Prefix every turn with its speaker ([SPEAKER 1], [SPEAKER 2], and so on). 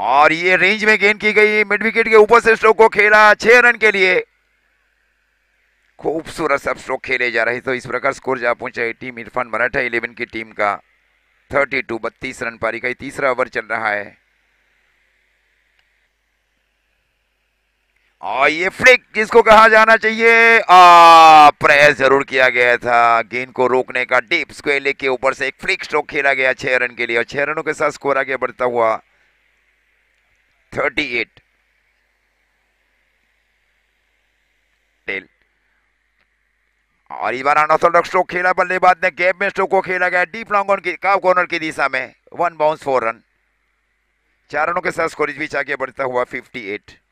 [SPEAKER 1] और ये रेंज में गेंद की गई मिड विकेट के ऊपर से स्ट्रोक को खेला छह रन के लिए खूबसूरत सब स्ट्रोक खेले जा रहे तो इस प्रकार स्कोर जा पहुंचा टीम इरफान मराठा इलेवन की टीम का थर्टी टू बत्तीस रन पारी का तीसरा ओवर चल रहा है और ये फ्लिक जिसको कहा जाना चाहिए आ प्रयास जरूर किया गया था गेंद को रोकने का डीप स्क्वेले लेके ऊपर से एक फ्लिक स्ट्रोक खेला गया छह रन के लिए और छह रनों के साथ स्कोर आगे बढ़ता हुआ 38 टेल और इस बार अनोसल स्ट्रोक खेला बल्लेबाज ने गैप में स्ट्रोक को खेला गया डीप लॉन्ग ऑन की काव कॉर्नर की दिशा में वन बाउंस फोर रन चार रनों के साथ स्कोरिज भी आगे बढ़ता हुआ 58